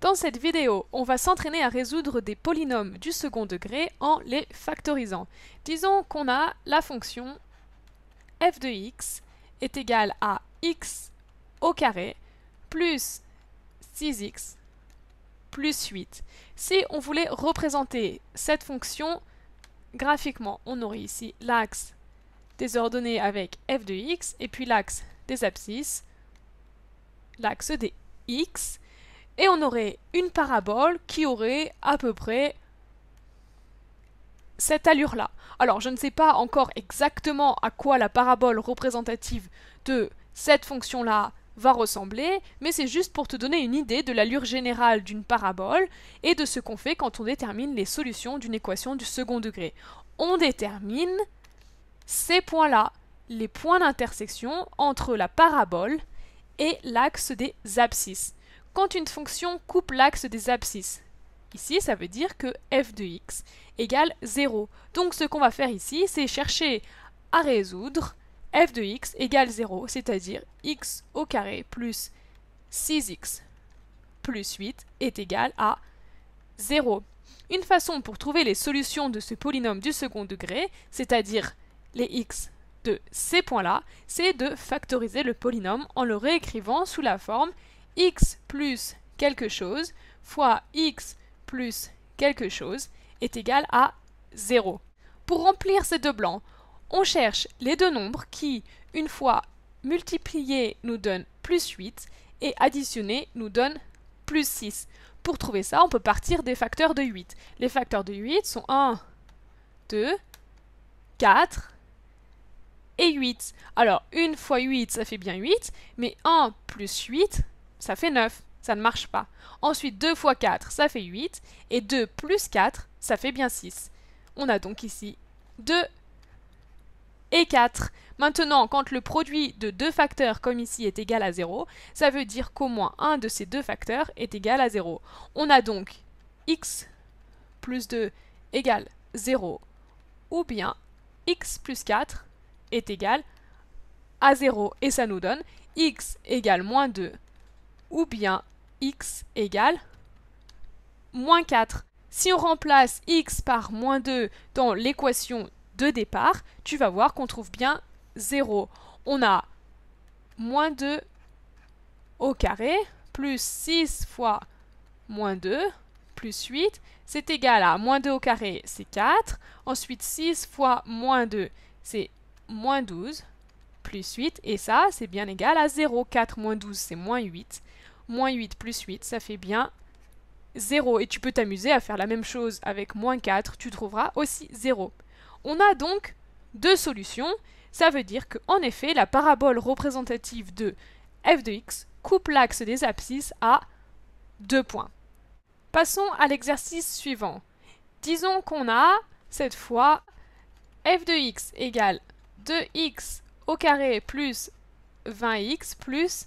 Dans cette vidéo, on va s'entraîner à résoudre des polynômes du second degré en les factorisant. Disons qu'on a la fonction f de x est égale à x au carré plus 6x plus 8. Si on voulait représenter cette fonction graphiquement, on aurait ici l'axe des ordonnées avec f de x et puis l'axe des abscisses, l'axe des x et on aurait une parabole qui aurait à peu près cette allure-là. Alors, je ne sais pas encore exactement à quoi la parabole représentative de cette fonction-là va ressembler, mais c'est juste pour te donner une idée de l'allure générale d'une parabole et de ce qu'on fait quand on détermine les solutions d'une équation du second degré. On détermine ces points-là, les points d'intersection entre la parabole et l'axe des abscisses quand une fonction coupe l'axe des abscisses. Ici, ça veut dire que f de x égale 0. Donc ce qu'on va faire ici, c'est chercher à résoudre f de x égale 0, c'est-à-dire x au carré plus 6x plus 8 est égal à 0. Une façon pour trouver les solutions de ce polynôme du second degré, c'est-à-dire les x de ces points-là, c'est de factoriser le polynôme en le réécrivant sous la forme x plus quelque chose fois x plus quelque chose est égal à 0. Pour remplir ces deux blancs, on cherche les deux nombres qui, une fois multipliés, nous donnent plus 8 et additionnés nous donnent plus 6. Pour trouver ça, on peut partir des facteurs de 8. Les facteurs de 8 sont 1, 2, 4 et 8. Alors, 1 fois 8, ça fait bien 8, mais 1 plus 8, ça fait 9, ça ne marche pas. Ensuite, 2 fois 4, ça fait 8, et 2 plus 4, ça fait bien 6. On a donc ici 2 et 4. Maintenant, quand le produit de deux facteurs comme ici est égal à 0, ça veut dire qu'au moins un de ces deux facteurs est égal à 0. On a donc x plus 2 égale 0, ou bien x plus 4 est égal à 0, et ça nous donne x égale moins 2 ou bien x égale moins 4. Si on remplace x par moins 2 dans l'équation de départ, tu vas voir qu'on trouve bien 0. On a moins 2 au carré plus 6 fois moins 2 plus 8, c'est égal à moins 2 au carré, c'est 4. Ensuite, 6 fois moins 2, c'est moins 12 plus 8. Et ça, c'est bien égal à 0. 4 moins 12, c'est moins 8. Moins 8 plus 8, ça fait bien 0. Et tu peux t'amuser à faire la même chose avec moins 4, tu trouveras aussi 0. On a donc deux solutions. Ça veut dire qu'en effet, la parabole représentative de f de x coupe l'axe des abscisses à deux points. Passons à l'exercice suivant. Disons qu'on a, cette fois, f de x égale 2x au carré plus 20x plus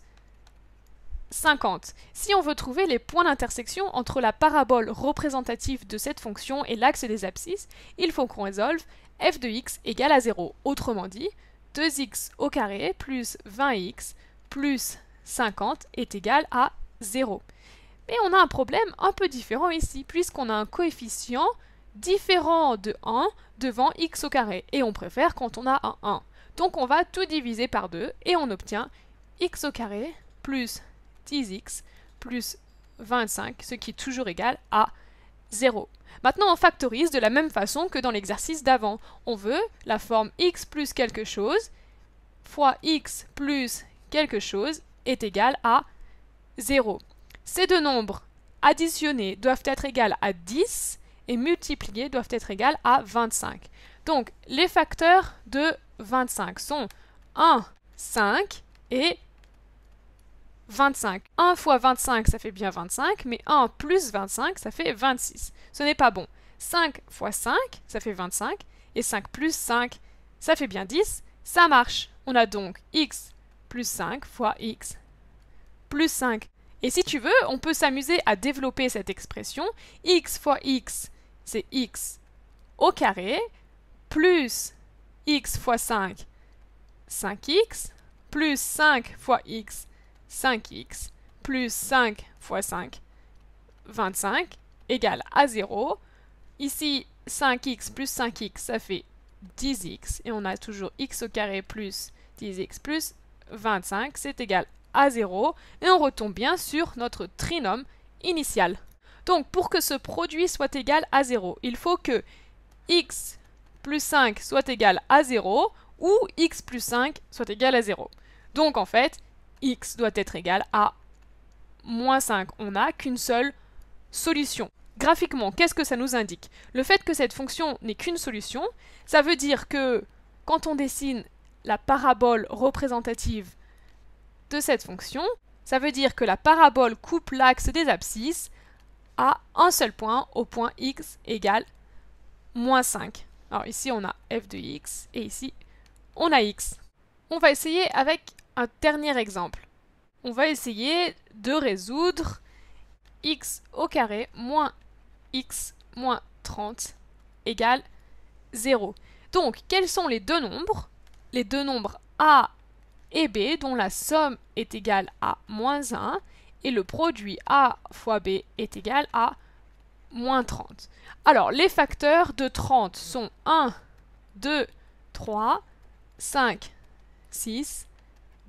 50. Si on veut trouver les points d'intersection entre la parabole représentative de cette fonction et l'axe des abscisses, il faut qu'on résolve f de x égale à 0. Autrement dit, 2x au carré plus 20x plus 50 est égal à 0. Mais on a un problème un peu différent ici, puisqu'on a un coefficient différent de 1 devant x au carré, et on préfère quand on a un 1. Donc on va tout diviser par 2, et on obtient x au carré plus 10x plus 25, ce qui est toujours égal à 0. Maintenant, on factorise de la même façon que dans l'exercice d'avant. On veut la forme x plus quelque chose fois x plus quelque chose est égal à 0. Ces deux nombres additionnés doivent être égaux à 10 et multipliés doivent être égaux à 25. Donc, les facteurs de 25 sont 1, 5 et 25. 1 fois 25, ça fait bien 25, mais 1 plus 25, ça fait 26. Ce n'est pas bon. 5 fois 5, ça fait 25, et 5 plus 5, ça fait bien 10, ça marche. On a donc x plus 5 fois x plus 5. Et si tu veux, on peut s'amuser à développer cette expression. x fois x, c'est x au carré, plus x fois 5, 5x, plus 5 fois x, 5x plus 5 fois 5, 25, égale à 0. Ici, 5x plus 5x, ça fait 10x. Et on a toujours x au carré plus 10x plus 25, c'est égal à 0. Et on retombe bien sur notre trinôme initial. Donc, pour que ce produit soit égal à 0, il faut que x plus 5 soit égal à 0 ou x plus 5 soit égal à 0. Donc en fait, x doit être égal à moins 5. On n'a qu'une seule solution. Graphiquement, qu'est-ce que ça nous indique Le fait que cette fonction n'ait qu'une solution, ça veut dire que quand on dessine la parabole représentative de cette fonction, ça veut dire que la parabole coupe l'axe des abscisses à un seul point au point x égale moins 5. Alors ici on a f de x et ici on a x. On va essayer avec un dernier exemple. On va essayer de résoudre x au carré moins x moins 30 égale 0. Donc, quels sont les deux nombres Les deux nombres a et b dont la somme est égale à moins 1 et le produit a fois b est égal à moins 30. Alors, les facteurs de 30 sont 1, 2, 3, 5, 6,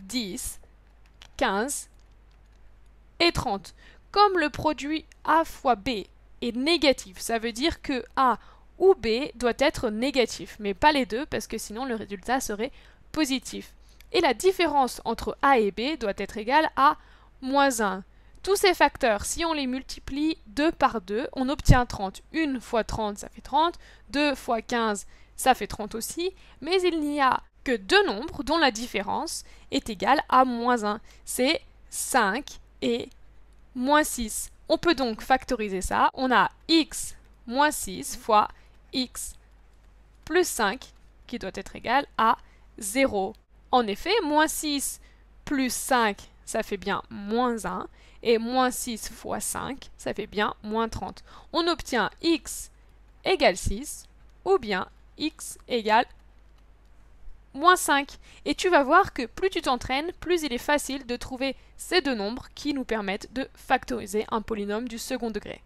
10, 15 et 30. Comme le produit A fois B est négatif, ça veut dire que A ou B doit être négatif, mais pas les deux parce que sinon le résultat serait positif. Et la différence entre A et B doit être égale à moins 1. Tous ces facteurs, si on les multiplie 2 par 2, on obtient 30. 1 fois 30, ça fait 30. 2 fois 15, ça fait 30 aussi. Mais il n'y a que deux nombres dont la différence est égale à moins 1. C'est 5 et moins 6. On peut donc factoriser ça. On a x moins 6 fois x plus 5 qui doit être égal à 0. En effet, moins 6 plus 5, ça fait bien moins 1. Et moins 6 fois 5, ça fait bien moins 30. On obtient x égale 6 ou bien x égale moins 5. Et tu vas voir que plus tu t'entraînes, plus il est facile de trouver ces deux nombres qui nous permettent de factoriser un polynôme du second degré.